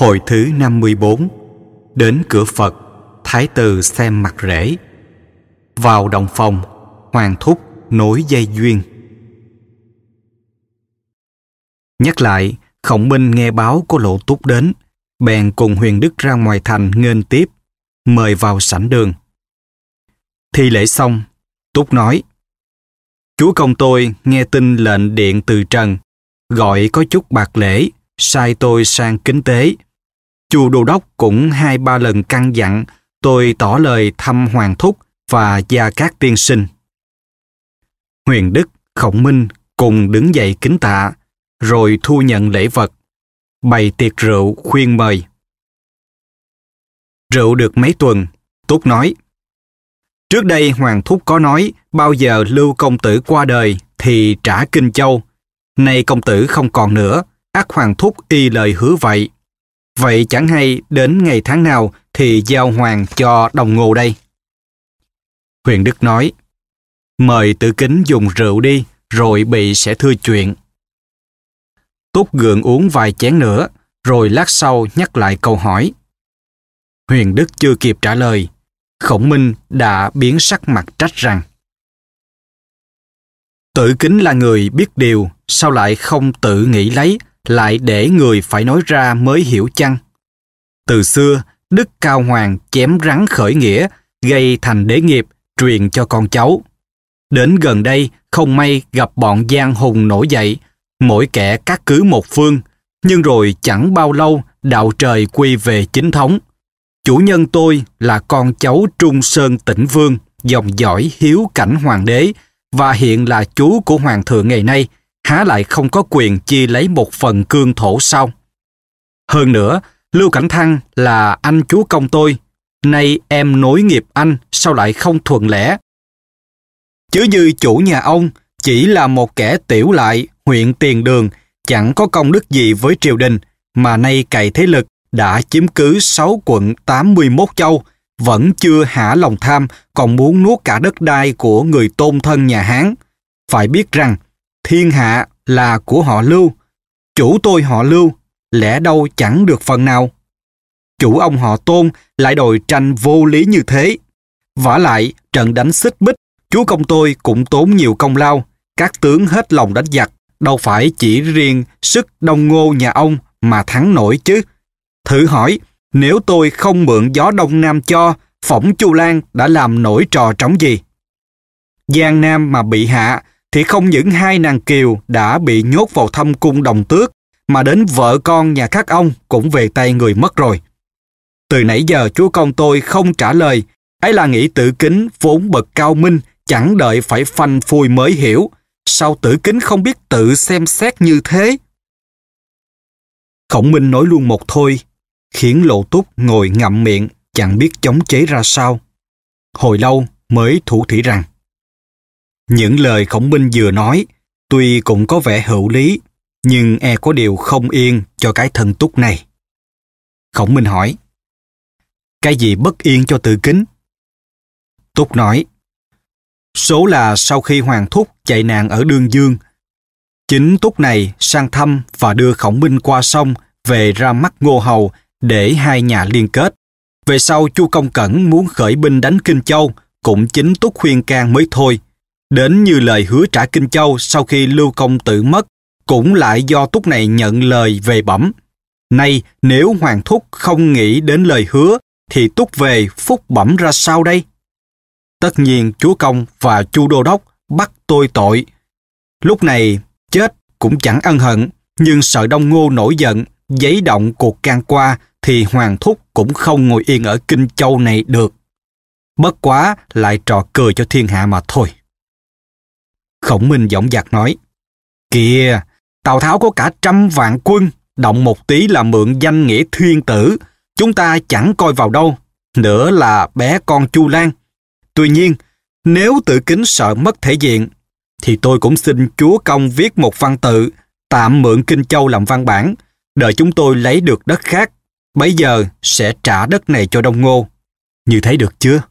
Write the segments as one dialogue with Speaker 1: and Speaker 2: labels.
Speaker 1: hồi thứ 54 đến cửa Phật Thái tử xem mặt rễ vào động phòng hoàng thúc nối dây duyên nhắc lại khổng minh nghe báo có lộ túc đến bèn cùng huyền đức ra ngoài thành nghênh tiếp mời vào sảnh đường thi lễ xong túc nói chúa công tôi nghe tin lệnh điện từ trần gọi có chút bạc lễ sai tôi sang kính tế Chu đồ đốc cũng hai ba lần căn dặn tôi tỏ lời thăm Hoàng Thúc và Gia các Tiên Sinh. Huyền Đức, Khổng Minh cùng đứng dậy kính tạ, rồi thu nhận lễ vật, bày tiệc rượu khuyên mời. Rượu được mấy tuần, Túc nói. Trước đây Hoàng Thúc có nói bao giờ Lưu Công Tử qua đời thì trả Kinh Châu. Nay Công Tử không còn nữa, ác Hoàng Thúc y lời hứa vậy Vậy chẳng hay đến ngày tháng nào thì giao hoàng cho đồng ngô đây. Huyền Đức nói, mời tử kính dùng rượu đi, rồi bị sẽ thưa chuyện. Túc gượng uống vài chén nữa, rồi lát sau nhắc lại câu hỏi. Huyền Đức chưa kịp trả lời, Khổng Minh đã biến sắc mặt trách rằng Tự kính là người biết điều, sao lại không tự nghĩ lấy lại để người phải nói ra mới hiểu chăng? Từ xưa, Đức Cao Hoàng chém rắn khởi nghĩa, gây thành đế nghiệp, truyền cho con cháu. Đến gần đây, không may gặp bọn Giang Hùng nổi dậy, mỗi kẻ cắt cứ một phương, nhưng rồi chẳng bao lâu đạo trời quy về chính thống. Chủ nhân tôi là con cháu Trung Sơn Tĩnh Vương, dòng dõi hiếu cảnh hoàng đế và hiện là chú của hoàng thượng ngày nay – há lại không có quyền chi lấy một phần cương thổ sau. Hơn nữa, Lưu Cảnh Thăng là anh chúa công tôi, nay em nối nghiệp anh sao lại không thuận lẽ. Chứ như chủ nhà ông chỉ là một kẻ tiểu lại, huyện tiền đường, chẳng có công đức gì với triều đình, mà nay cày thế lực đã chiếm cứ 6 quận 81 châu, vẫn chưa hạ lòng tham, còn muốn nuốt cả đất đai của người tôn thân nhà Hán. Phải biết rằng, thiên hạ là của họ lưu, chủ tôi họ lưu, lẽ đâu chẳng được phần nào. Chủ ông họ tôn lại đòi tranh vô lý như thế. vả lại, trận đánh xích bích, chúa công tôi cũng tốn nhiều công lao, các tướng hết lòng đánh giặc, đâu phải chỉ riêng sức đông ngô nhà ông mà thắng nổi chứ. Thử hỏi, nếu tôi không mượn gió đông nam cho, phỏng Chu Lan đã làm nổi trò trống gì? Giang Nam mà bị hạ thì không những hai nàng Kiều đã bị nhốt vào thâm cung đồng tước, mà đến vợ con nhà các ông cũng về tay người mất rồi. Từ nãy giờ chúa công tôi không trả lời, ấy là nghĩ tử kính vốn bậc cao minh, chẳng đợi phải phanh phui mới hiểu, sao tử kính không biết tự xem xét như thế. Khổng Minh nói luôn một thôi, khiến Lộ Túc ngồi ngậm miệng, chẳng biết chống chế ra sao. Hồi lâu mới thủ thỉ rằng, những lời khổng minh vừa nói, tuy cũng có vẻ hữu lý, nhưng e có điều không yên cho cái thân túc này. Khổng minh hỏi, cái gì bất yên cho tự kính? Túc nói, số là sau khi Hoàng Thúc chạy nạn ở Đương Dương, chính Túc này sang thăm và đưa khổng minh qua sông về ra mắt Ngô Hầu để hai nhà liên kết. Về sau Chu Công Cẩn muốn khởi binh đánh Kinh Châu, cũng chính Túc khuyên can mới thôi, Đến như lời hứa trả Kinh Châu sau khi Lưu Công tự mất, cũng lại do Túc này nhận lời về bẩm. Nay, nếu Hoàng Thúc không nghĩ đến lời hứa, thì Túc về phúc bẩm ra sao đây? Tất nhiên Chúa Công và Chu Đô Đốc bắt tôi tội. Lúc này, chết cũng chẳng ân hận, nhưng sợ Đông Ngô nổi giận, giấy động cuộc can qua, thì Hoàng Thúc cũng không ngồi yên ở Kinh Châu này được. Bất quá lại trò cười cho thiên hạ mà thôi. Khổng Minh giọng dạc nói, Kìa, Tào Tháo có cả trăm vạn quân, động một tí là mượn danh nghĩa thiên tử, chúng ta chẳng coi vào đâu, nữa là bé con Chu Lan. Tuy nhiên, nếu tự kính sợ mất thể diện, thì tôi cũng xin chúa công viết một văn tự, tạm mượn Kinh Châu làm văn bản, đợi chúng tôi lấy được đất khác, bây giờ sẽ trả đất này cho Đông Ngô. Như thấy được chưa?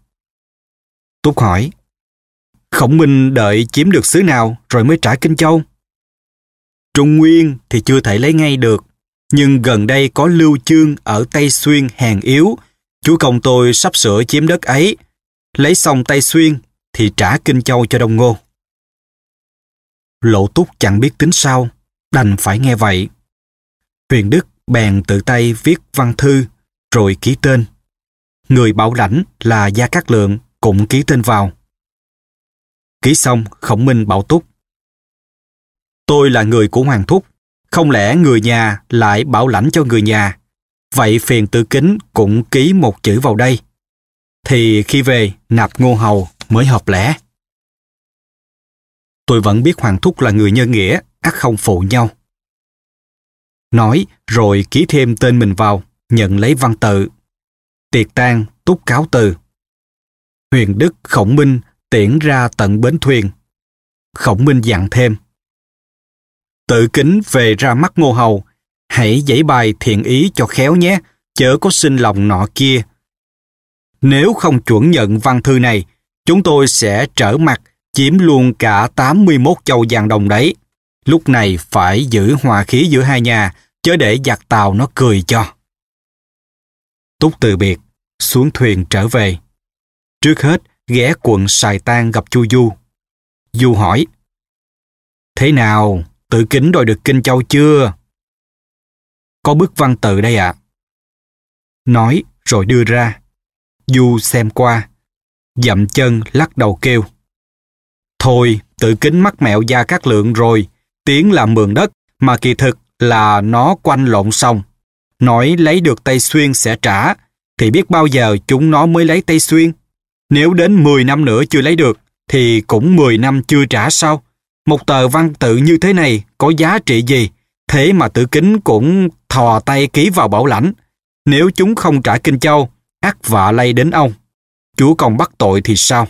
Speaker 1: Túc hỏi, Khổng Minh đợi chiếm được xứ nào rồi mới trả Kinh Châu. Trung Nguyên thì chưa thể lấy ngay được, nhưng gần đây có Lưu Chương ở Tây Xuyên hèn yếu, chú công tôi sắp sửa chiếm đất ấy, lấy xong Tây Xuyên thì trả Kinh Châu cho Đông Ngô. Lộ Túc chẳng biết tính sao, đành phải nghe vậy. Huyền Đức bèn tự tay viết văn thư, rồi ký tên. Người bảo lãnh là Gia Cát Lượng cũng ký tên vào. Ký xong, Khổng Minh bảo Túc. Tôi là người của Hoàng Thúc, không lẽ người nhà lại bảo lãnh cho người nhà? Vậy phiền tử kính cũng ký một chữ vào đây. Thì khi về, nạp ngô hầu mới hợp lẽ. Tôi vẫn biết Hoàng Thúc là người nhân nghĩa, ác không phụ nhau. Nói rồi ký thêm tên mình vào, nhận lấy văn tự. Tiệc tang túc cáo từ. Huyền Đức, Khổng Minh tiễn ra tận bến thuyền. Khổng Minh dặn thêm. Tự kính về ra mắt ngô hầu, hãy dãy bài thiện ý cho khéo nhé, chớ có xin lòng nọ kia. Nếu không chuẩn nhận văn thư này, chúng tôi sẽ trở mặt chiếm luôn cả 81 châu vàng đồng đấy. Lúc này phải giữ hòa khí giữa hai nhà, chớ để giặc tàu nó cười cho. Túc từ biệt, xuống thuyền trở về. Trước hết, ghé quận Sài Tan gặp Chu Du. Du hỏi, Thế nào, tự kính đòi được Kinh Châu chưa? Có bức văn tự đây ạ. À? Nói rồi đưa ra. Du xem qua, dậm chân lắc đầu kêu. Thôi, tự kính mắc mẹo ra các lượng rồi, tiếng là mượn đất, mà kỳ thực là nó quanh lộn xong. Nói lấy được Tây Xuyên sẽ trả, thì biết bao giờ chúng nó mới lấy Tây Xuyên. Nếu đến 10 năm nữa chưa lấy được, thì cũng 10 năm chưa trả sau. Một tờ văn tự như thế này có giá trị gì? Thế mà tử kính cũng thò tay ký vào bảo lãnh. Nếu chúng không trả kinh châu, ác vạ lây đến ông. Chúa còn bắt tội thì sao?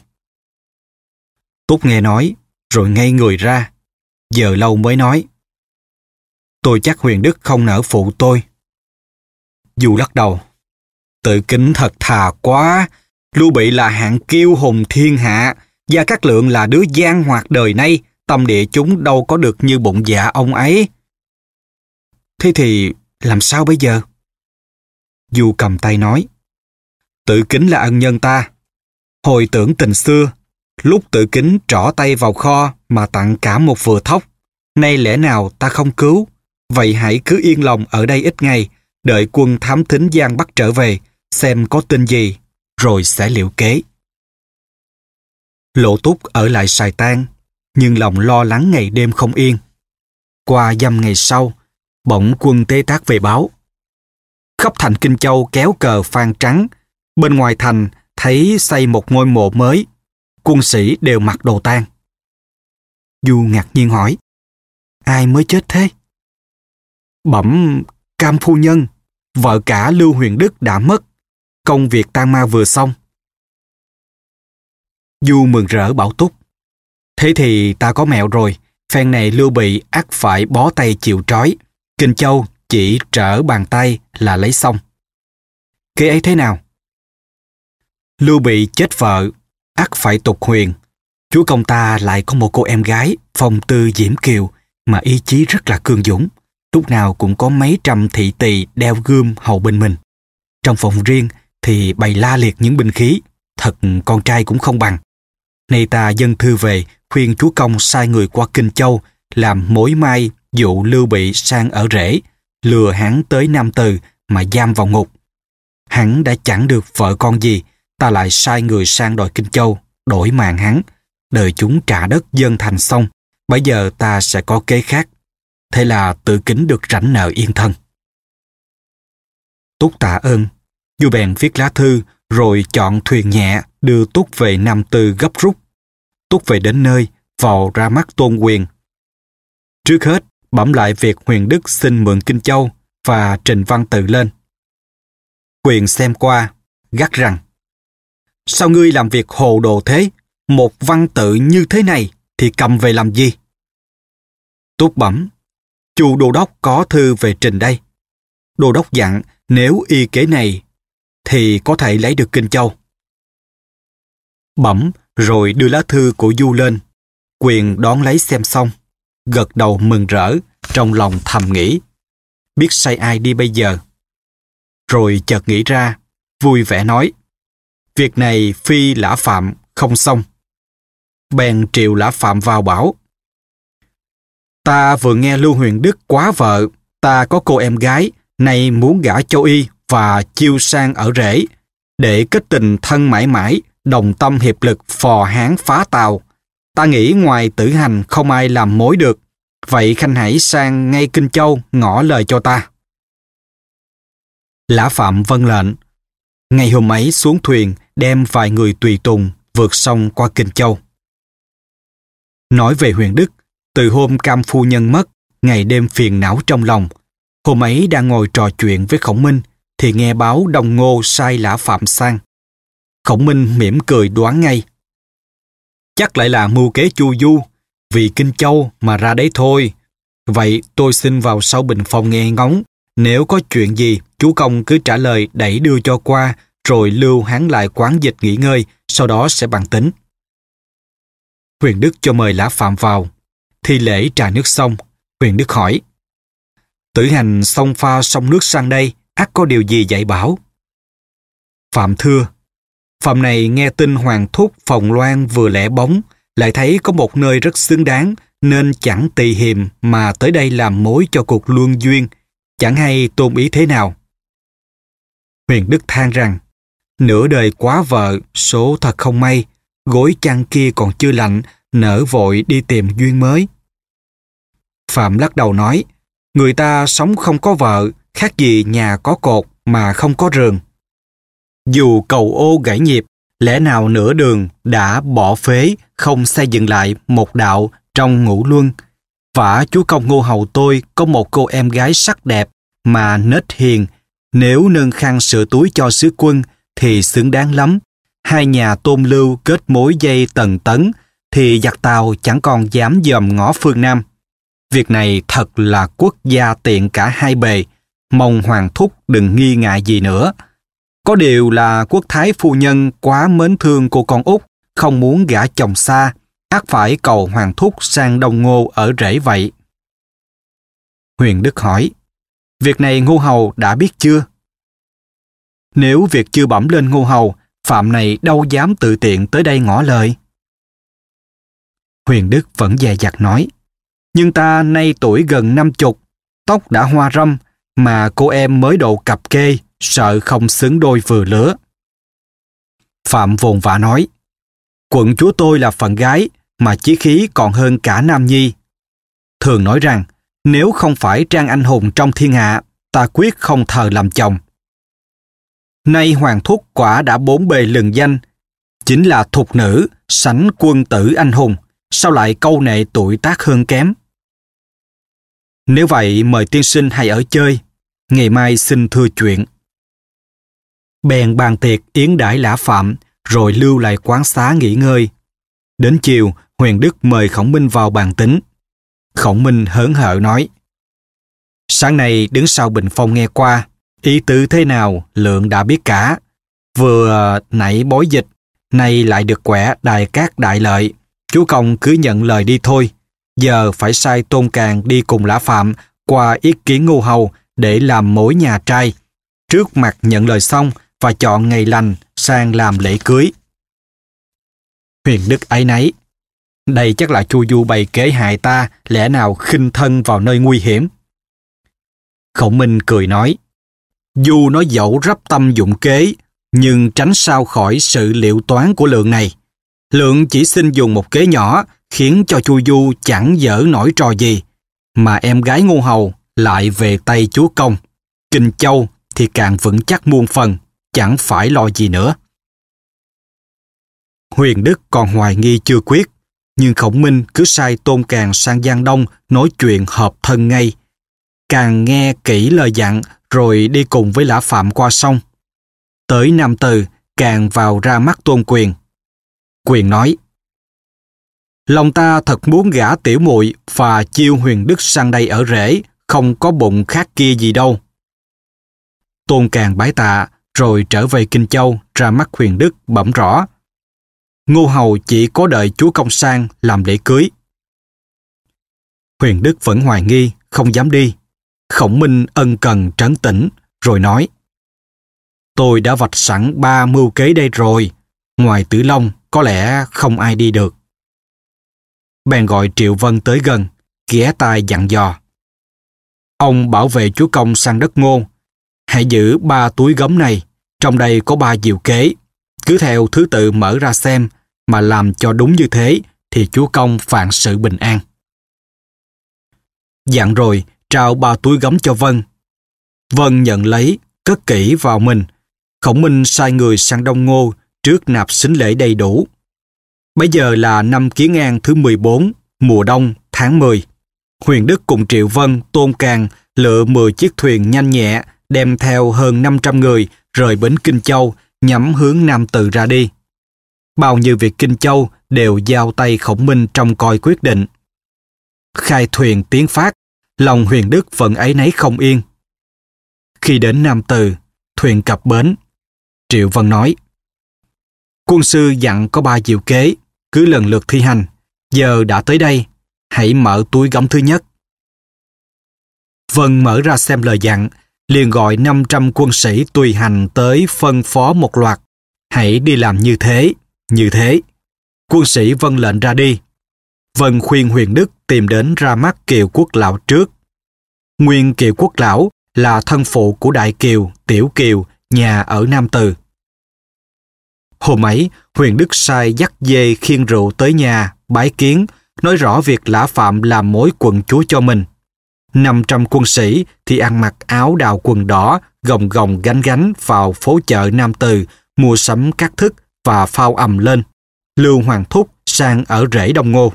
Speaker 1: Túc nghe nói, rồi ngay người ra. Giờ lâu mới nói. Tôi chắc Huyền Đức không nỡ phụ tôi. Dù lắc đầu, tự kính thật thà quá, Lưu Bị là hạng kiêu hùng thiên hạ, Gia Cát Lượng là đứa gian hoạt đời nay, tâm địa chúng đâu có được như bụng dạ ông ấy. Thế thì làm sao bây giờ? Du cầm tay nói, tự kính là ân nhân ta. Hồi tưởng tình xưa, lúc tự kính trỏ tay vào kho mà tặng cả một vừa thóc, nay lẽ nào ta không cứu, vậy hãy cứ yên lòng ở đây ít ngày, đợi quân thám thính Giang bắt trở về, xem có tin gì rồi sẽ liệu kế. Lộ túc ở lại Sài Tan, nhưng lòng lo lắng ngày đêm không yên. Qua dăm ngày sau, bỗng quân tế tác về báo. Khắp thành Kinh Châu kéo cờ phan trắng, bên ngoài thành thấy xây một ngôi mộ mới, quân sĩ đều mặc đồ tang. Du ngạc nhiên hỏi, ai mới chết thế? Bẩm Cam Phu Nhân, vợ cả Lưu Huyền Đức đã mất, Công việc tan ma vừa xong. Du mừng rỡ bảo Túc. Thế thì ta có mẹo rồi, phen này Lưu Bị ác phải bó tay chịu trói. Kinh Châu chỉ trở bàn tay là lấy xong. Kế ấy thế nào? Lưu Bị chết vợ, ác phải tục huyền. Chúa công ta lại có một cô em gái, phong tư diễm kiều, mà ý chí rất là cương dũng. Lúc nào cũng có mấy trăm thị tỳ đeo gươm hầu bên mình. Trong phòng riêng, thì bày la liệt những binh khí, thật con trai cũng không bằng. Nay ta dân thư về, khuyên chúa công sai người qua Kinh Châu, làm mối mai dụ Lưu Bị sang ở rễ, lừa hắn tới Nam Từ mà giam vào ngục. Hắn đã chẳng được vợ con gì, ta lại sai người sang đòi Kinh Châu, đổi mạng hắn, đời chúng trả đất dân thành xong, bây giờ ta sẽ có kế khác. Thế là tự kính được rảnh nợ yên thân. Túc tạ ơn Du bèn viết lá thư, rồi chọn thuyền nhẹ đưa Túc về Nam Tư gấp rút. Túc về đến nơi, vào ra mắt tôn quyền. Trước hết, bẩm lại việc Huyền Đức xin mượn Kinh Châu và trình văn tự lên. Quyền xem qua, gắt rằng Sao ngươi làm việc hồ đồ thế? Một văn tự như thế này thì cầm về làm gì? Túc bẩm, chu đồ đốc có thư về trình đây. đồ đốc dặn nếu y kế này thì có thể lấy được Kinh Châu. Bẩm rồi đưa lá thư của Du lên. Quyền đón lấy xem xong, gật đầu mừng rỡ, trong lòng thầm nghĩ. Biết sai ai đi bây giờ. Rồi chợt nghĩ ra, vui vẻ nói. Việc này phi lã phạm, không xong. Bèn triệu lã phạm vào bảo. Ta vừa nghe Lưu Huyền Đức quá vợ, ta có cô em gái, nay muốn gả cho y và chiêu sang ở rễ, để kết tình thân mãi mãi, đồng tâm hiệp lực phò hán phá tàu. Ta nghĩ ngoài tử hành không ai làm mối được, vậy Khanh hãy sang ngay Kinh Châu ngỏ lời cho ta. Lã Phạm vâng lệnh. Ngày hôm ấy xuống thuyền đem vài người tùy tùng vượt sông qua Kinh Châu. Nói về Huyền Đức, từ hôm cam phu nhân mất, ngày đêm phiền não trong lòng. Hôm ấy đang ngồi trò chuyện với Khổng Minh thì nghe báo đồng ngô sai lã phạm sang. Khổng Minh mỉm cười đoán ngay. Chắc lại là mưu kế chu du, vì Kinh Châu mà ra đấy thôi. Vậy tôi xin vào sau bình phòng nghe ngóng. Nếu có chuyện gì, chú Công cứ trả lời đẩy đưa cho qua, rồi lưu hắn lại quán dịch nghỉ ngơi, sau đó sẽ bàn tính. Huyền Đức cho mời Lã Phạm vào. Thi lễ trà nước xong, Huyền Đức hỏi. Tử hành xông pha sông nước sang đây, ác có điều gì dạy bảo. Phạm thưa, Phạm này nghe tin Hoàng Thúc Phòng Loan vừa lẻ bóng, lại thấy có một nơi rất xứng đáng nên chẳng tì hiềm mà tới đây làm mối cho cuộc luân duyên, chẳng hay tôn ý thế nào. Huyền Đức than rằng, nửa đời quá vợ, số thật không may, gối chăn kia còn chưa lạnh, nở vội đi tìm duyên mới. Phạm lắc đầu nói, người ta sống không có vợ, khác gì nhà có cột mà không có rường. Dù cầu ô gãy nhịp, lẽ nào nửa đường đã bỏ phế không xây dựng lại một đạo trong ngũ luân. Vả chú công ngô hầu tôi có một cô em gái sắc đẹp mà nết hiền. Nếu nâng khăn sửa túi cho sứ quân thì xứng đáng lắm. Hai nhà tôn lưu kết mối dây tần tấn thì giặc tàu chẳng còn dám dòm ngõ phương Nam. Việc này thật là quốc gia tiện cả hai bề mong hoàng thúc đừng nghi ngại gì nữa. Có điều là quốc thái phu nhân quá mến thương cô con út, không muốn gả chồng xa, ác phải cầu hoàng thúc sang đông ngô ở rễ vậy. Huyền Đức hỏi, việc này ngô hầu đã biết chưa? Nếu việc chưa bẩm lên ngô hầu, phạm này đâu dám tự tiện tới đây ngỏ lời. Huyền Đức vẫn dè dặt nói, nhưng ta nay tuổi gần năm chục, tóc đã hoa râm, mà cô em mới độ cặp kê, sợ không xứng đôi vừa lứa. Phạm vồn vã nói, quận chúa tôi là phận gái, mà chí khí còn hơn cả Nam Nhi. Thường nói rằng, nếu không phải trang anh hùng trong thiên hạ, ta quyết không thờ làm chồng. Nay Hoàng Thúc quả đã bốn bề lừng danh, chính là thục nữ, sánh quân tử anh hùng, sao lại câu nệ tuổi tác hơn kém. Nếu vậy mời tiên sinh hay ở chơi, ngày mai xin thưa chuyện. Bèn bàn tiệc yến đãi lã phạm, rồi lưu lại quán xá nghỉ ngơi. Đến chiều, Huyền Đức mời Khổng Minh vào bàn tính. Khổng Minh hớn hở nói, Sáng nay đứng sau bình phong nghe qua, ý tứ thế nào lượng đã biết cả. Vừa nãy bối dịch, nay lại được quẻ đài cát đại lợi. Chú Công cứ nhận lời đi thôi. Giờ phải sai Tôn Càng đi cùng Lã Phạm qua ý kiến ngu hầu để làm mối nhà trai. Trước mặt nhận lời xong và chọn ngày lành sang làm lễ cưới. Huyền Đức ấy nấy. Đây chắc là Chu Du bày kế hại ta, lẽ nào khinh thân vào nơi nguy hiểm. Khổng Minh cười nói, dù nó dẫu rắp tâm dụng kế, nhưng tránh sao khỏi sự liệu toán của lượng này. Lượng chỉ xin dùng một kế nhỏ, khiến cho Chu Du chẳng dở nổi trò gì. Mà em gái ngu hầu lại về tay chúa công. Kinh Châu thì càng vững chắc muôn phần, chẳng phải lo gì nữa. Huyền Đức còn hoài nghi chưa quyết, nhưng Khổng Minh cứ sai Tôn Càng sang Giang Đông nói chuyện hợp thân ngay. Càng nghe kỹ lời dặn rồi đi cùng với Lã Phạm qua sông. Tới Nam Từ, Càng vào ra mắt Tôn Quyền. Quyền nói, Lòng ta thật muốn gả tiểu muội và chiêu huyền đức sang đây ở rễ, không có bụng khác kia gì đâu. Tôn Càng bái tạ, rồi trở về Kinh Châu, ra mắt huyền đức bẩm rõ. Ngô Hầu chỉ có đợi chúa Công Sang làm lễ cưới. Huyền Đức vẫn hoài nghi, không dám đi. Khổng Minh ân cần trấn tĩnh, rồi nói. Tôi đã vạch sẵn ba mưu kế đây rồi, ngoài Tử Long có lẽ không ai đi được. Bèn gọi Triệu Vân tới gần, ghé tai dặn dò. Ông bảo vệ chúa công sang đất Ngô, Hãy giữ ba túi gấm này, trong đây có ba diệu kế. Cứ theo thứ tự mở ra xem, mà làm cho đúng như thế thì chúa công phạn sự bình an. Dặn rồi, trao ba túi gấm cho Vân. Vân nhận lấy, cất kỹ vào mình. Khổng Minh sai người sang Đông Ngô trước nạp xính lễ đầy đủ. Bây giờ là năm kiến an thứ 14, mùa đông, tháng 10. Huyền Đức cùng Triệu Vân, Tôn Càng lựa 10 chiếc thuyền nhanh nhẹ, đem theo hơn 500 người rời bến Kinh Châu, nhắm hướng Nam Từ ra đi. Bao nhiêu việc Kinh Châu đều giao tay Khổng Minh trong coi quyết định. Khai thuyền tiến phát, lòng Huyền Đức vẫn ấy nấy không yên. Khi đến Nam Từ, thuyền cập bến. Triệu Vân nói, Quân sư dặn có ba diệu kế, cứ lần lượt thi hành. Giờ đã tới đây, hãy mở túi gấm thứ nhất. Vân mở ra xem lời dặn, liền gọi 500 quân sĩ tùy hành tới phân phó một loạt. Hãy đi làm như thế, như thế. Quân sĩ vân lệnh ra đi. Vân khuyên huyền đức tìm đến ra mắt kiều quốc lão trước. Nguyên kiều quốc lão là thân phụ của đại kiều, tiểu kiều, nhà ở Nam Từ. Hôm ấy, huyền đức sai dắt dê khiên rượu tới nhà, bái kiến, nói rõ việc lã phạm làm mối quần chúa cho mình. 500 quân sĩ thì ăn mặc áo đào quần đỏ, gồng gồng gánh gánh vào phố chợ Nam Từ, mua sắm các thức và phao ầm lên. Lưu Hoàng Thúc sang ở rễ Đông Ngô.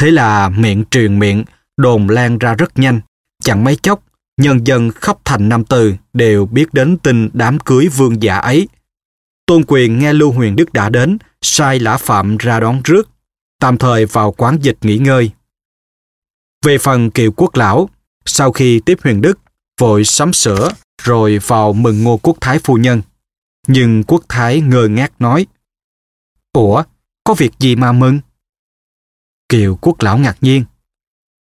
Speaker 1: Thế là miệng truyền miệng, đồn lan ra rất nhanh. Chẳng mấy chốc, nhân dân khắp thành Nam Từ đều biết đến tin đám cưới vương giả ấy. Tôn quyền nghe Lưu Huyền Đức đã đến, sai lã phạm ra đón rước tạm thời vào quán dịch nghỉ ngơi. Về phần kiều quốc lão, sau khi tiếp huyền đức, vội sắm sửa rồi vào mừng ngô quốc thái phu nhân. Nhưng quốc thái ngơ ngác nói, Ủa, có việc gì mà mừng? Kiều quốc lão ngạc nhiên.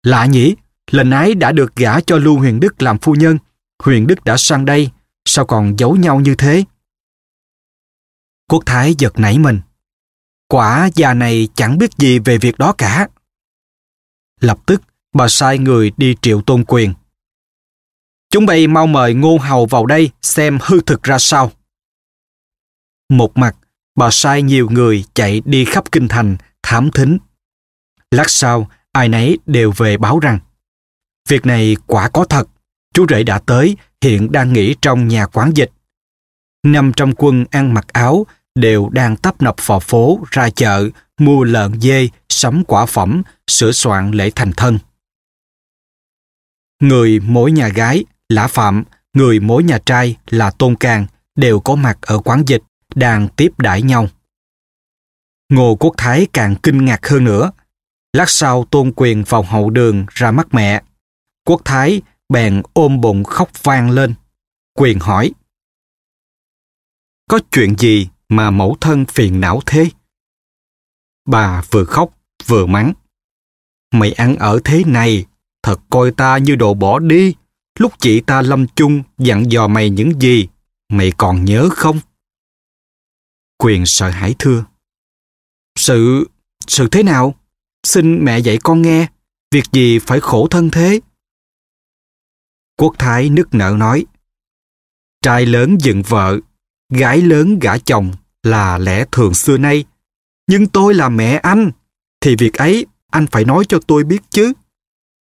Speaker 1: Lạ nhỉ, lần ấy đã được gả cho Lưu Huyền Đức làm phu nhân, Huyền Đức đã sang đây, sao còn giấu nhau như thế? Quốc Thái giật nảy mình. Quả già này chẳng biết gì về việc đó cả. Lập tức, bà sai người đi triệu tôn quyền. Chúng bay mau mời Ngô Hầu vào đây xem hư thực ra sao. Một mặt, bà sai nhiều người chạy đi khắp kinh thành, thám thính. Lát sau, ai nấy đều về báo rằng Việc này quả có thật, chú rể đã tới, hiện đang nghỉ trong nhà quán dịch. 500 quân ăn mặc áo, đều đang tấp nập vào phố, ra chợ, mua lợn dê, sắm quả phẩm, sửa soạn lễ thành thân. Người mỗi nhà gái, Lã Phạm, người mỗi nhà trai là Tôn Càng đều có mặt ở quán dịch, đang tiếp đãi nhau. Ngô Quốc Thái càng kinh ngạc hơn nữa. Lát sau Tôn Quyền vào hậu đường ra mắt mẹ. Quốc Thái bèn ôm bụng khóc vang lên. Quyền hỏi. Có chuyện gì mà mẫu thân phiền não thế? Bà vừa khóc vừa mắng. Mày ăn ở thế này, thật coi ta như đồ bỏ đi. Lúc chị ta lâm chung dặn dò mày những gì, mày còn nhớ không? Quyền sợ hãi thưa. Sự, sự thế nào? Xin mẹ dạy con nghe, việc gì phải khổ thân thế? Quốc Thái nức nở nói. Trai lớn giận vợ, gái lớn gả chồng là lẽ thường xưa nay. Nhưng tôi là mẹ anh, thì việc ấy anh phải nói cho tôi biết chứ.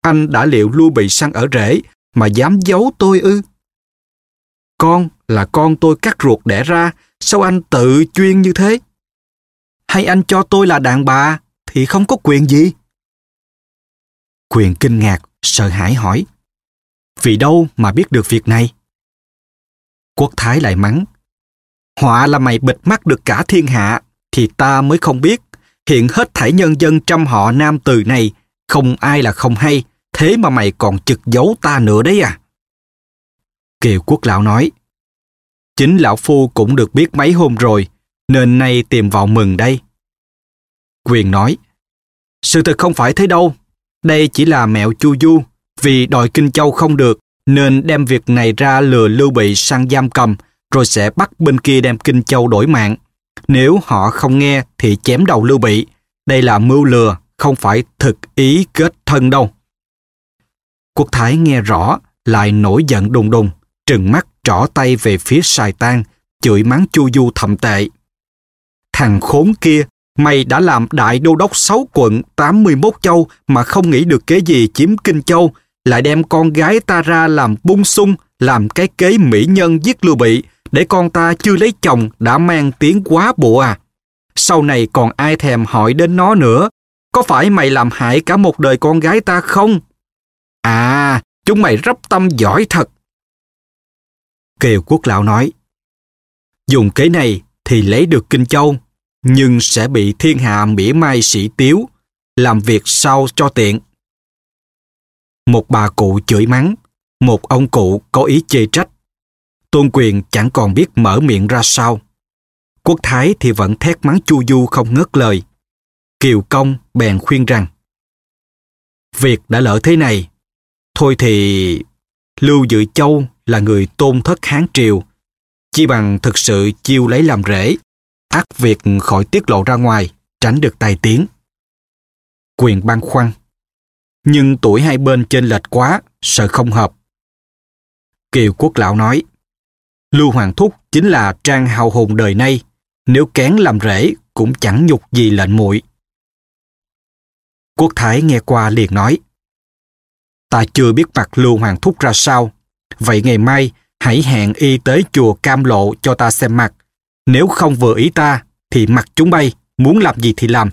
Speaker 1: Anh đã liệu lưu bị săn ở rễ mà dám giấu tôi ư? Con là con tôi cắt ruột đẻ ra, sao anh tự chuyên như thế? Hay anh cho tôi là đàn bà thì không có quyền gì? Quyền kinh ngạc, sợ hãi hỏi. Vì đâu mà biết được việc này? Quốc Thái lại mắng. Họa là mày bịt mắt được cả thiên hạ, thì ta mới không biết. Hiện hết thảy nhân dân trăm họ nam từ này, không ai là không hay, thế mà mày còn chực giấu ta nữa đấy à. Kiều Quốc Lão nói, chính Lão Phu cũng được biết mấy hôm rồi, nên nay tìm vào mừng đây. Quyền nói, sự thật không phải thế đâu, đây chỉ là mẹo chu du, vì đòi Kinh Châu không được, nên đem việc này ra lừa Lưu Bị sang giam cầm, rồi sẽ bắt bên kia đem Kinh Châu đổi mạng. Nếu họ không nghe thì chém đầu Lưu Bị. Đây là mưu lừa, không phải thực ý kết thân đâu. Quốc Thái nghe rõ, lại nổi giận đùng đùng, trừng mắt trỏ tay về phía Sài Tan, chửi mắng Chu Du thậm tệ. Thằng khốn kia, mày đã làm đại đô đốc 6 quận 81 châu mà không nghĩ được cái gì chiếm Kinh Châu, lại đem con gái ta ra làm bung sung, làm cái kế mỹ nhân giết Lưu Bị để con ta chưa lấy chồng đã mang tiếng quá bộ à. Sau này còn ai thèm hỏi đến nó nữa. Có phải mày làm hại cả một đời con gái ta không? À, chúng mày rắp tâm giỏi thật. Kiều Quốc Lão nói, dùng kế này thì lấy được Kinh Châu, nhưng sẽ bị thiên hạ mỉa mai sĩ tiếu, làm việc sau cho tiện. Một bà cụ chửi mắng, một ông cụ có ý chê trách. Tôn quyền chẳng còn biết mở miệng ra sao. Quốc Thái thì vẫn thét mắng chu du không ngớt lời. Kiều Công bèn khuyên rằng Việc đã lỡ thế này, thôi thì Lưu Dự Châu là người tôn thất Hán Triều, chi bằng thực sự chiêu lấy làm rễ, ác việc khỏi tiết lộ ra ngoài, tránh được tai tiếng. Quyền băn khoăn Nhưng tuổi hai bên chênh lệch quá, sợ không hợp. Kiều Quốc Lão nói. Lưu Hoàng Thúc chính là trang hào hùng đời nay, nếu kén làm rễ cũng chẳng nhục gì lệnh muội. Quốc Thái nghe qua liền nói. Ta chưa biết mặt Lưu Hoàng Thúc ra sao, vậy ngày mai hãy hẹn y tới chùa Cam Lộ cho ta xem mặt. Nếu không vừa ý ta thì mặt chúng bay, muốn làm gì thì làm.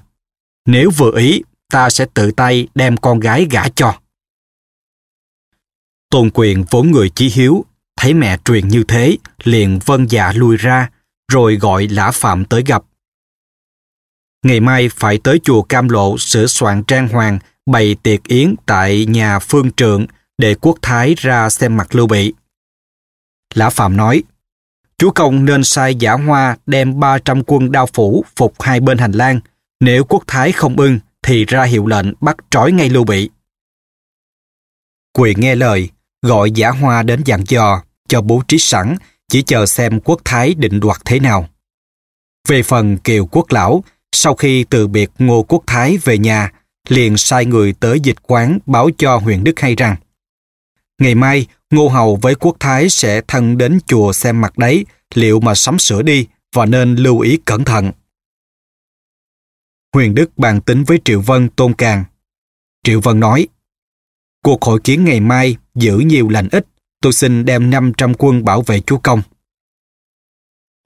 Speaker 1: Nếu vừa ý, ta sẽ tự tay đem con gái gả cho. Tôn quyền vốn người chí hiếu, thấy mẹ truyền như thế, liền vân dạ lui ra, rồi gọi lã phạm tới gặp. Ngày mai phải tới chùa Cam Lộ sửa soạn trang hoàng, bày tiệc yến tại nhà phương trượng để quốc thái ra xem mặt lưu bị. Lã Phạm nói, Chúa Công nên sai giả hoa đem 300 quân đao phủ phục hai bên hành lang. Nếu quốc thái không ưng, thì ra hiệu lệnh bắt trói ngay lưu bị. Quyền nghe lời, gọi giả hoa đến dặn dò, cho bố trí sẵn, chỉ chờ xem quốc thái định đoạt thế nào. Về phần kiều quốc lão, sau khi từ biệt ngô quốc thái về nhà, liền sai người tới dịch quán báo cho huyện Đức hay rằng Ngày mai, Ngô Hầu với Quốc Thái sẽ thân đến chùa xem mặt đấy, liệu mà sắm sửa đi và nên lưu ý cẩn thận. Huyền Đức bàn tính với Triệu Vân tôn càng. Triệu Vân nói, Cuộc hội kiến ngày mai giữ nhiều lành ít, tôi xin đem 500 quân bảo vệ chúa công.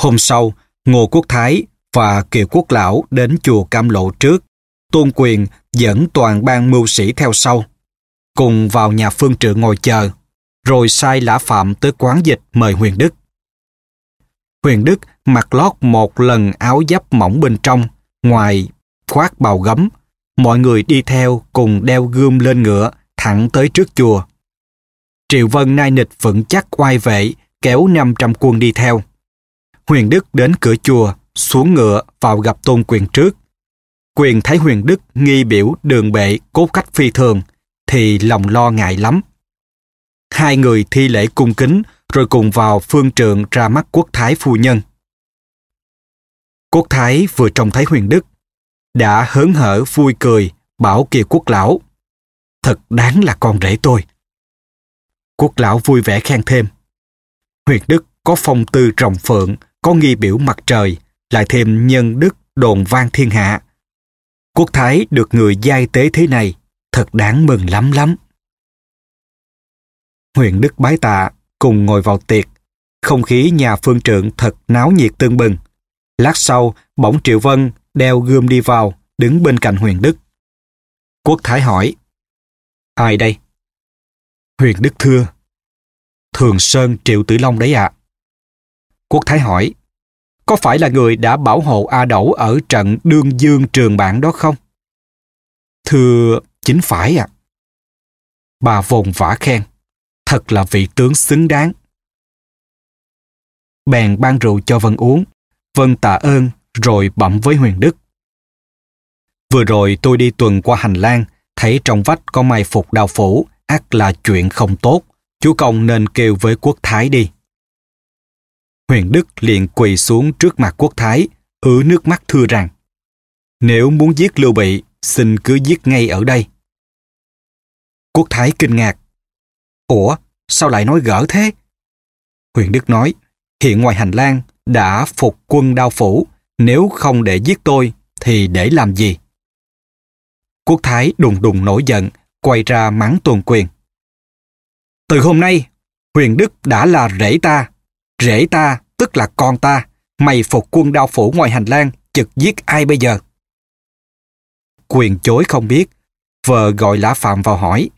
Speaker 1: Hôm sau, Ngô Quốc Thái và Kiều Quốc Lão đến chùa Cam Lộ trước, Tôn Quyền dẫn toàn ban mưu sĩ theo sau, cùng vào nhà phương trượng ngồi chờ, rồi sai lã phạm tới quán dịch mời Huyền Đức. Huyền Đức mặc lót một lần áo giáp mỏng bên trong, ngoài khoác bào gấm, mọi người đi theo cùng đeo gươm lên ngựa, thẳng tới trước chùa. Triệu Vân nai nịch vững chắc oai vệ, kéo 500 quân đi theo. Huyền Đức đến cửa chùa, xuống ngựa vào gặp Tôn Quyền trước. Quyền thấy Huyền Đức nghi biểu đường bệ cốt cách phi thường, thì lòng lo ngại lắm. Hai người thi lễ cung kính, rồi cùng vào phương trượng ra mắt quốc thái phu nhân. Quốc thái vừa trông thấy Huyền Đức, đã hớn hở vui cười, bảo kia quốc lão thật đáng là con rể tôi. Quốc lão vui vẻ khen thêm. Huyền Đức có phong tư rồng phượng, có nghi biểu mặt trời, lại thêm nhân đức đồn vang thiên hạ. Quốc Thái được người giai tế thế này, thật đáng mừng lắm lắm. Huyền Đức bái tạ, cùng ngồi vào tiệc. Không khí nhà phương trượng thật náo nhiệt tương bừng. Lát sau, bỗng Triệu Vân đeo gươm đi vào, đứng bên cạnh Huyền Đức. Quốc Thái hỏi, Ai đây? Huyền Đức Thưa. Thường Sơn Triệu Tử Long đấy ạ. À. Quốc Thái hỏi, có phải là người đã bảo hộ A Đẩu ở trận Đương Dương Trường Bản đó không? Thưa, chính phải ạ. À. Bà vồn vã khen, thật là vị tướng xứng đáng. Bèn ban rượu cho Vân uống, Vân tạ ơn rồi bẩm với Huyền Đức. Vừa rồi tôi đi tuần qua hành lang thấy trong vách có mai phục đào phủ, ắt là chuyện không tốt. Chú công nên kêu với quốc thái đi. Huyền Đức liền quỳ xuống trước mặt quốc thái, ứ nước mắt thưa rằng Nếu muốn giết Lưu Bị, xin cứ giết ngay ở đây. Quốc thái kinh ngạc. Ủa, sao lại nói gỡ thế? Huyền Đức nói, hiện ngoài hành lang đã phục quân đao phủ, nếu không để giết tôi thì để làm gì? Quốc Thái đùng đùng nổi giận, quay ra mắng Tôn Quyền. Từ hôm nay, Huyền Đức đã là rể ta. Rể ta tức là con ta. Mày phục quân đao phủ ngoài hành lang, chực giết ai bây giờ? Quyền chối không biết. Vợ gọi Lã Phạm vào hỏi.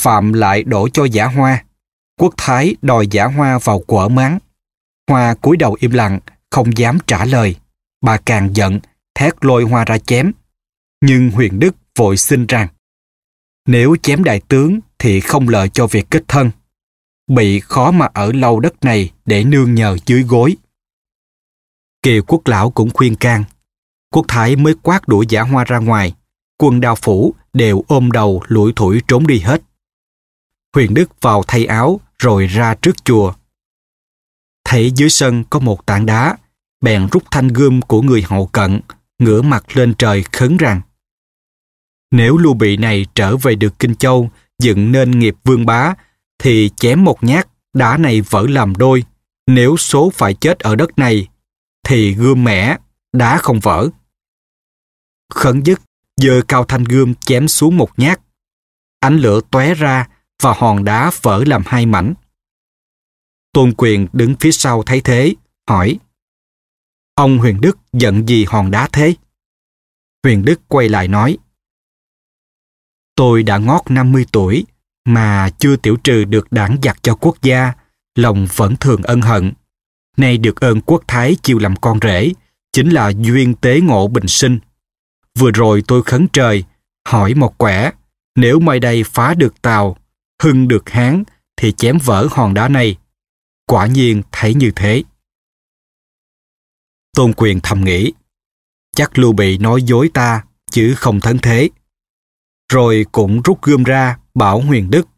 Speaker 1: Phạm lại đổ cho giả hoa. Quốc Thái đòi giả hoa vào quở mắng. Hoa cúi đầu im lặng, không dám trả lời. Bà càng giận, thét lôi hoa ra chém. Nhưng Huyền Đức vội xin rằng nếu chém đại tướng thì không lợi cho việc kết thân, bị khó mà ở lâu đất này để nương nhờ dưới gối. Kiều quốc lão cũng khuyên can, quốc thái mới quát đuổi giả hoa ra ngoài, quân đao phủ đều ôm đầu lủi thủi trốn đi hết. Huyền Đức vào thay áo rồi ra trước chùa. Thấy dưới sân có một tảng đá, bèn rút thanh gươm của người hậu cận, ngửa mặt lên trời khấn rằng nếu Lưu Bị này trở về được Kinh Châu, dựng nên nghiệp vương bá, thì chém một nhát, đá này vỡ làm đôi. Nếu số phải chết ở đất này, thì gươm mẻ, đá không vỡ. Khẩn dứt, giơ cao thanh gươm chém xuống một nhát. Ánh lửa tóe ra và hòn đá vỡ làm hai mảnh. Tôn quyền đứng phía sau thấy thế, hỏi. Ông Huyền Đức giận gì hòn đá thế? Huyền Đức quay lại nói. Tôi đã ngót 50 tuổi mà chưa tiểu trừ được đảng giặc cho quốc gia, lòng vẫn thường ân hận. Nay được ơn quốc thái chiêu làm con rể, chính là duyên tế ngộ bình sinh. Vừa rồi tôi khấn trời, hỏi một quẻ, nếu mai đây phá được tàu, hưng được hán, thì chém vỡ hòn đá này. Quả nhiên thấy như thế. Tôn quyền thầm nghĩ, chắc Lưu Bị nói dối ta, chứ không thấn thế rồi cũng rút gươm ra, bảo Huyền Đức.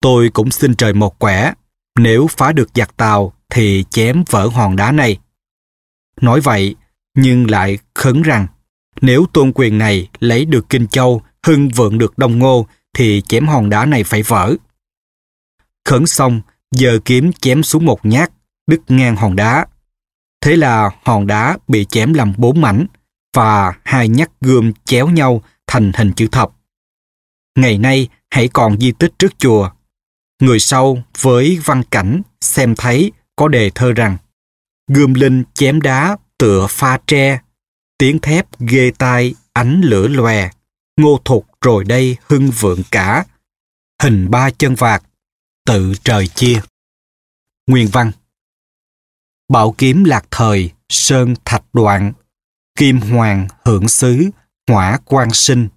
Speaker 1: Tôi cũng xin trời một quẻ, nếu phá được giặc tàu thì chém vỡ hòn đá này. Nói vậy, nhưng lại khấn rằng, nếu tôn quyền này lấy được Kinh Châu, hưng vượng được Đông Ngô, thì chém hòn đá này phải vỡ. Khấn xong, giờ kiếm chém xuống một nhát, đứt ngang hòn đá. Thế là hòn đá bị chém làm bốn mảnh, và hai nhát gươm chéo nhau thành hình chữ thập. Ngày nay hãy còn di tích trước chùa. Người sau với văn cảnh xem thấy có đề thơ rằng Gươm linh chém đá tựa pha tre, tiếng thép ghê tai ánh lửa lòe, ngô thục rồi đây hưng vượng cả, hình ba chân vạc, tự trời chia. Nguyên văn Bảo kiếm lạc thời, sơn thạch đoạn, kim hoàng hưởng xứ, hỏa quan sinh,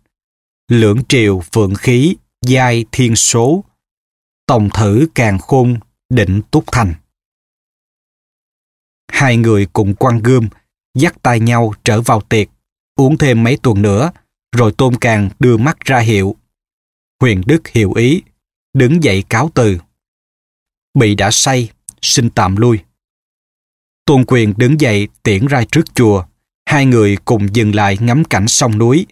Speaker 1: lưỡng triều phượng khí, giai thiên số, tổng thử càng khôn, định túc thành. Hai người cùng quan gươm, dắt tay nhau trở vào tiệc, uống thêm mấy tuần nữa, rồi Tôn Càng đưa mắt ra hiệu. Huyền Đức hiểu ý, đứng dậy cáo từ. Bị đã say, xin tạm lui. Tôn Quyền đứng dậy tiễn ra trước chùa, hai người cùng dừng lại ngắm cảnh sông núi.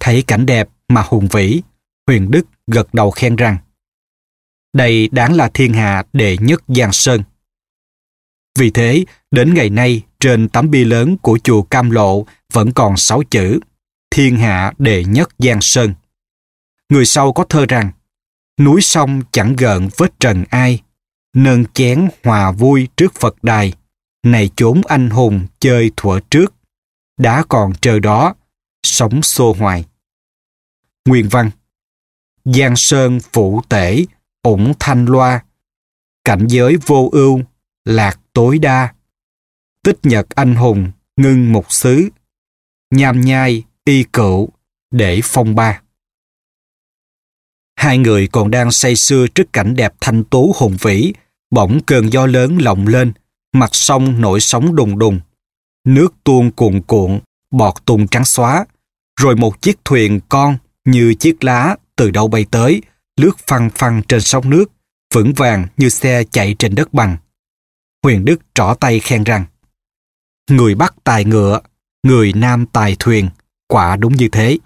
Speaker 1: Thấy cảnh đẹp mà hùng vĩ, Huyền Đức gật đầu khen rằng đây đáng là thiên hạ đệ nhất Giang Sơn. Vì thế, đến ngày nay, trên tấm bia lớn của chùa Cam Lộ vẫn còn sáu chữ Thiên hạ đệ nhất Giang Sơn. Người sau có thơ rằng Núi sông chẳng gợn vết trần ai, nâng chén hòa vui trước Phật đài, này chốn anh hùng chơi thuở trước đã còn trời đó, sống xô hoài. Nguyên văn Giang sơn phủ tể, ủng thanh loa, cảnh giới vô ưu, lạc tối đa. Tích nhật anh hùng, ngưng một xứ, nham nhai, y cựu, để phong ba. Hai người còn đang say sưa trước cảnh đẹp thanh tú hùng vĩ, bỗng cơn gió lớn lộng lên, mặt sông nổi sóng đùng đùng, nước tuôn cuộn cuộn, bọt tung trắng xóa. Rồi một chiếc thuyền con như chiếc lá từ đâu bay tới, lướt phăng phăng trên sóng nước, vững vàng như xe chạy trên đất bằng. Huyền Đức trỏ tay khen rằng, Người Bắc tài ngựa, người Nam tài thuyền, quả đúng như thế.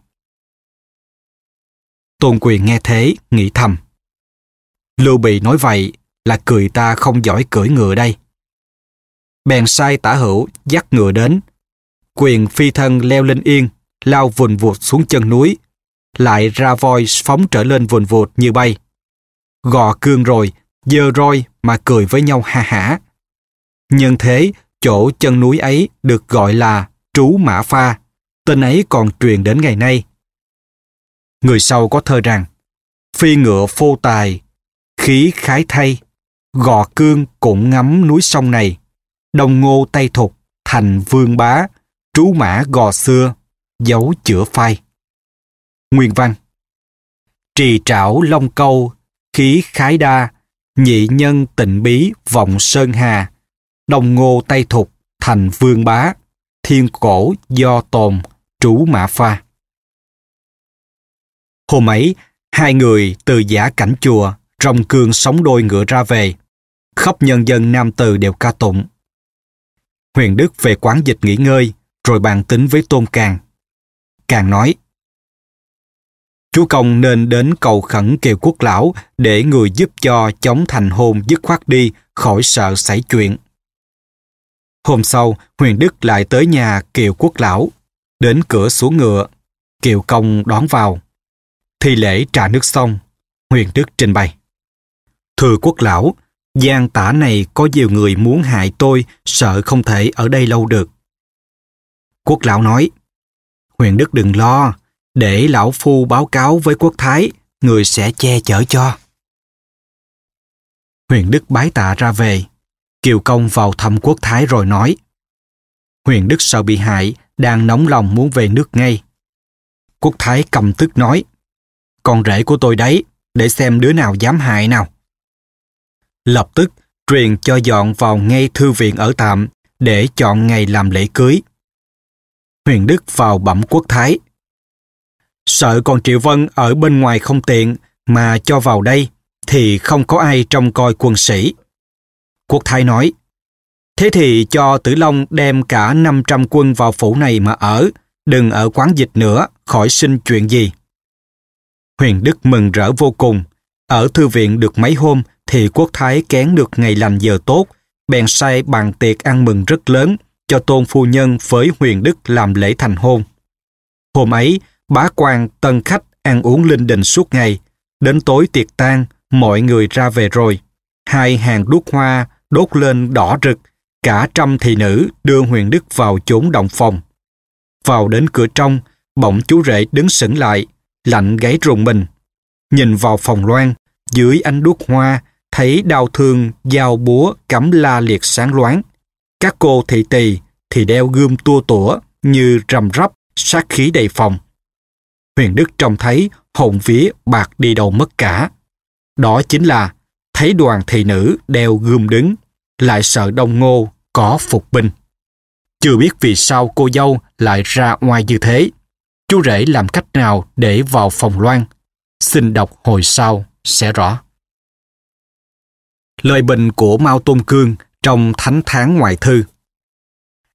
Speaker 1: Tôn quyền nghe thế, nghĩ thầm. Lưu Bị nói vậy là cười ta không giỏi cưỡi ngựa đây bèn sai tả hữu dắt ngựa đến. Quyền phi thân leo lên yên, lao vùn vụt xuống chân núi, lại ra voi phóng trở lên vùn vụt như bay. Gò cương rồi, dơ roi mà cười với nhau ha hả. Nhân thế, chỗ chân núi ấy được gọi là Trú Mã Pha, tên ấy còn truyền đến ngày nay. Người sau có thơ rằng, phi ngựa phô tài, khí khái thay, gò cương cũng ngắm núi sông này, Đồng Ngô Tây Thục, Thành Vương Bá, Trú Mã Gò Xưa, Dấu Chữa Phai. Nguyên văn Trì trảo long câu, khí khái đa, nhị nhân tịnh bí vọng sơn hà, đồng ngô tây thục, thành vương bá, thiên cổ do tồn, trú mã pha. Hôm ấy, hai người từ giả cảnh chùa, rong cương sống đôi ngựa ra về. Khắp nhân dân Nam Từ đều ca tụng, Huyền Đức về quán dịch nghỉ ngơi, rồi bàn tính với Tôn Càng. Càng nói, Chú Công nên đến cầu khẩn kiều quốc lão để người giúp cho chống thành hôn dứt khoát đi, khỏi sợ xảy chuyện. Hôm sau, Huyền Đức lại tới nhà kiều quốc lão, đến cửa xuống ngựa, kiều công đón vào. Thi lễ trà nước xong, Huyền Đức trình bày. Thưa quốc lão, Gian tả này có nhiều người muốn hại tôi, sợ không thể ở đây lâu được. Quốc lão nói, Huyền Đức đừng lo, để lão phu báo cáo với quốc thái, người sẽ che chở cho. Huyền Đức bái tạ ra về. Kiều Công vào thăm quốc thái rồi nói, Huyền Đức sợ bị hại, đang nóng lòng muốn về nước ngay. Quốc Thái cầm tức nói, con rể của tôi đấy, để xem đứa nào dám hại nào lập tức truyền cho dọn vào ngay thư viện ở tạm để chọn ngày làm lễ cưới. Huyền Đức vào bẩm quốc thái. Sợ còn Triệu Vân ở bên ngoài không tiện mà cho vào đây thì không có ai trông coi quân sĩ. Quốc thái nói, thế thì cho Tử Long đem cả 500 quân vào phủ này mà ở, đừng ở quán dịch nữa, khỏi sinh chuyện gì. Huyền Đức mừng rỡ vô cùng, ở thư viện được mấy hôm thì quốc thái kén được ngày lành giờ tốt, bèn sai bằng tiệc ăn mừng rất lớn cho tôn phu nhân với huyền đức làm lễ thành hôn. Hôm ấy, bá quan tân khách ăn uống linh đình suốt ngày, đến tối tiệc tan, mọi người ra về rồi. Hai hàng đuốc hoa đốt lên đỏ rực, cả trăm thị nữ đưa huyền đức vào chốn động phòng. Vào đến cửa trong, bỗng chú rể đứng sững lại, lạnh gáy rùng mình, nhìn vào phòng loan, dưới ánh đuốc hoa, thấy đau thương, dao búa, cắm la liệt sáng loáng. Các cô thị tỳ thì đeo gươm tua tủa như rầm rắp, sát khí đầy phòng. Huyền Đức trông thấy hồn vía bạc đi đầu mất cả. Đó chính là thấy đoàn thị nữ đeo gươm đứng, lại sợ đông ngô có phục binh. Chưa biết vì sao cô dâu lại ra ngoài như thế. Chú rể làm cách nào để vào phòng loan Xin đọc hồi sau sẽ rõ. Lời bình của Mao Tôn Cương trong Thánh Tháng Ngoại Thư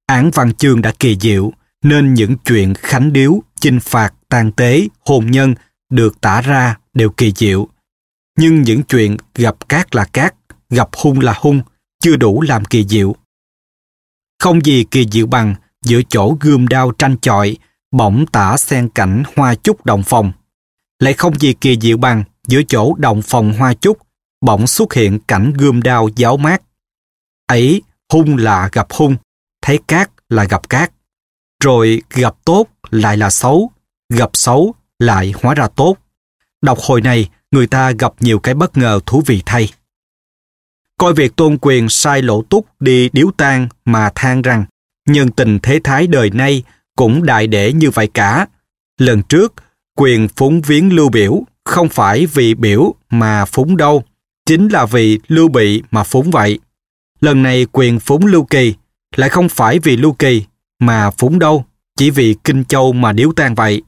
Speaker 1: Án văn chương đã kỳ diệu, nên những chuyện khánh điếu, chinh phạt, tàn tế, hôn nhân được tả ra đều kỳ diệu. Nhưng những chuyện gặp cát là cát, gặp hung là hung, chưa đủ làm kỳ diệu. Không gì kỳ diệu bằng giữa chỗ gươm đao tranh chọi, bỗng tả xen cảnh hoa chúc đồng phòng. Lại không gì kỳ diệu bằng giữa chỗ đồng phòng hoa trúc bỗng xuất hiện cảnh gươm đao giáo mát. Ấy hung là gặp hung, thấy cát là gặp cát. Rồi gặp tốt lại là xấu, gặp xấu lại hóa ra tốt. Đọc hồi này, người ta gặp nhiều cái bất ngờ thú vị thay. Coi việc tôn quyền sai lỗ túc đi điếu tang mà than rằng nhân tình thế thái đời nay cũng đại để như vậy cả. Lần trước, quyền phúng viếng lưu biểu không phải vì biểu mà phúng đâu, chính là vì lưu bị mà phúng vậy. Lần này quyền phúng lưu kỳ lại không phải vì lưu kỳ mà phúng đâu, chỉ vì kinh châu mà điếu tan vậy.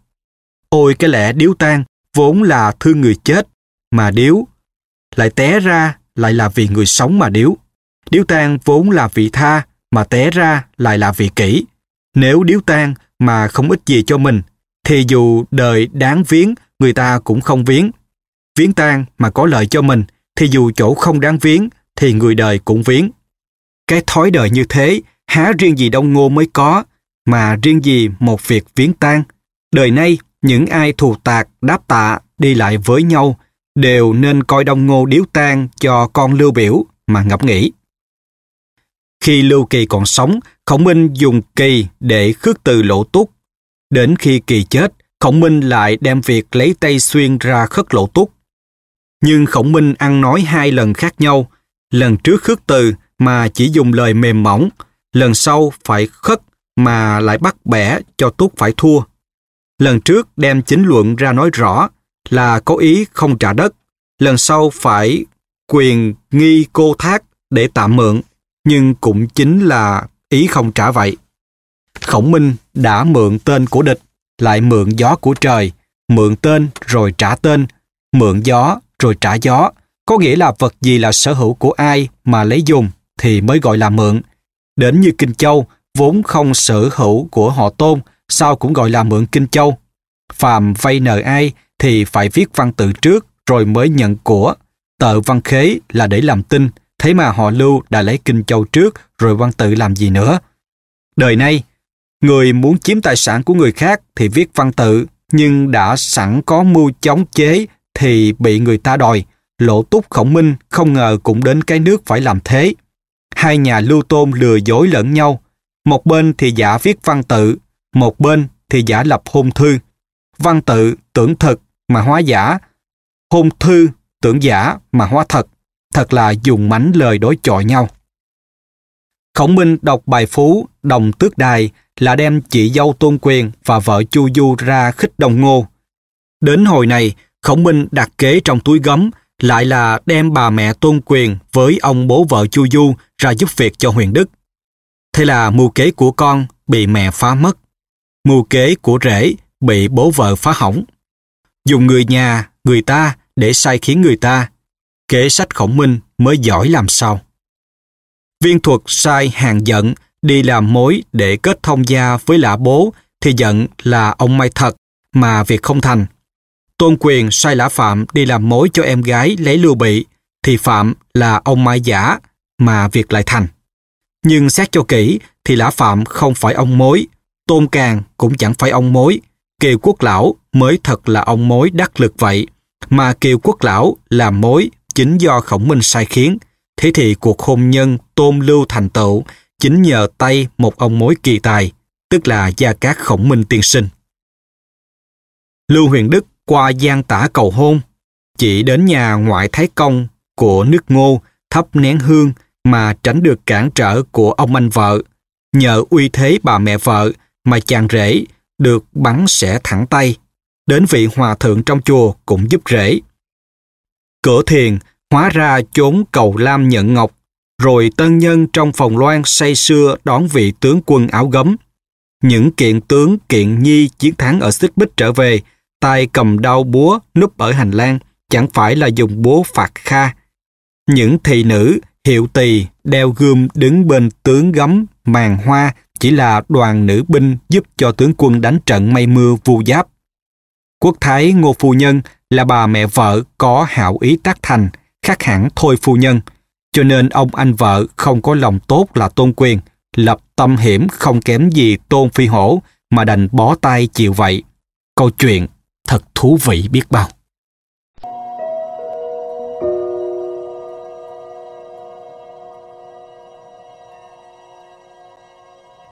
Speaker 1: Ôi cái lẽ điếu tan vốn là thương người chết mà điếu, lại té ra lại là vì người sống mà điếu. Điếu tan vốn là vị tha mà té ra lại là vị kỷ. Nếu điếu tan mà không ích gì cho mình thì dù đời đáng viếng, người ta cũng không viếng. Viếng tang mà có lợi cho mình, thì dù chỗ không đáng viếng, thì người đời cũng viếng. Cái thói đời như thế, há riêng gì đông ngô mới có, mà riêng gì một việc viếng tang. Đời nay, những ai thù tạc, đáp tạ, đi lại với nhau, đều nên coi đông ngô điếu tang cho con Lưu Biểu mà ngẫm nghĩ. Khi Lưu Kỳ còn sống, Khổng Minh dùng kỳ để khước từ lỗ túc Đến khi kỳ chết, Khổng Minh lại đem việc lấy tay xuyên ra khất lộ túc. Nhưng Khổng Minh ăn nói hai lần khác nhau, lần trước khước từ mà chỉ dùng lời mềm mỏng, lần sau phải khất mà lại bắt bẻ cho túc phải thua. Lần trước đem chính luận ra nói rõ là có ý không trả đất, lần sau phải quyền nghi cô thác để tạm mượn, nhưng cũng chính là ý không trả vậy. Khổng Minh đã mượn tên của địch, lại mượn gió của trời, mượn tên rồi trả tên, mượn gió rồi trả gió. Có nghĩa là vật gì là sở hữu của ai mà lấy dùng thì mới gọi là mượn. Đến như Kinh Châu, vốn không sở hữu của họ tôn, sao cũng gọi là mượn Kinh Châu. Phàm vay nợ ai thì phải viết văn tự trước rồi mới nhận của. Tợ văn khế là để làm tin, thế mà họ lưu đã lấy Kinh Châu trước rồi văn tự làm gì nữa. Đời nay, Người muốn chiếm tài sản của người khác thì viết văn tự, nhưng đã sẵn có mưu chống chế thì bị người ta đòi. Lỗ túc khổng minh không ngờ cũng đến cái nước phải làm thế. Hai nhà lưu tôn lừa dối lẫn nhau. Một bên thì giả viết văn tự, một bên thì giả lập hôn thư. Văn tự tưởng thật mà hóa giả, hôn thư tưởng giả mà hóa thật. Thật là dùng mánh lời đối chọi nhau. Khổng Minh đọc bài phú Đồng Tước Đài là đem chị dâu Tôn Quyền và vợ Chu Du ra khích đồng ngô. Đến hồi này, Khổng Minh đặt kế trong túi gấm lại là đem bà mẹ Tôn Quyền với ông bố vợ Chu Du ra giúp việc cho Huyền Đức. Thế là mưu kế của con bị mẹ phá mất. Mưu kế của rể bị bố vợ phá hỏng. Dùng người nhà, người ta để sai khiến người ta. Kế sách khổng minh mới giỏi làm sao. Viên thuật sai hàng giận, đi làm mối để kết thông gia với lã bố, thì giận là ông may thật, mà việc không thành. Tôn quyền sai lã Phạm đi làm mối cho em gái lấy lưu bị, thì Phạm là ông mai giả, mà việc lại thành. Nhưng xét cho kỹ thì lã Phạm không phải ông mối, Tôn Càng cũng chẳng phải ông mối, Kiều Quốc Lão mới thật là ông mối đắc lực vậy, mà Kiều Quốc Lão làm mối chính do khổng minh sai khiến, Thế thì cuộc hôn nhân tôn lưu thành tựu chính nhờ tay một ông mối kỳ tài, tức là Gia Cát Khổng Minh Tiên Sinh. Lưu Huyền Đức qua gian tả cầu hôn, chỉ đến nhà ngoại thái công của nước ngô thắp nén hương mà tránh được cản trở của ông anh vợ. Nhờ uy thế bà mẹ vợ mà chàng rể được bắn sẽ thẳng tay. Đến vị hòa thượng trong chùa cũng giúp rể. Cửa thiền hóa ra chốn cầu lam nhận ngọc, rồi tân nhân trong phòng loan say xưa đón vị tướng quân áo gấm. Những kiện tướng kiện nhi chiến thắng ở xích bích trở về, tay cầm đao búa núp ở hành lang, chẳng phải là dùng búa phạt kha. Những thị nữ, hiệu tỳ, đeo gươm đứng bên tướng gấm, màn hoa chỉ là đoàn nữ binh giúp cho tướng quân đánh trận mây mưa vu giáp. Quốc thái Ngô Phu Nhân là bà mẹ vợ có hảo ý tác thành – khác hẳn thôi phu nhân, cho nên ông anh vợ không có lòng tốt là tôn quyền, lập tâm hiểm không kém gì tôn phi hổ mà đành bó tay chịu vậy. Câu chuyện thật thú vị biết bao.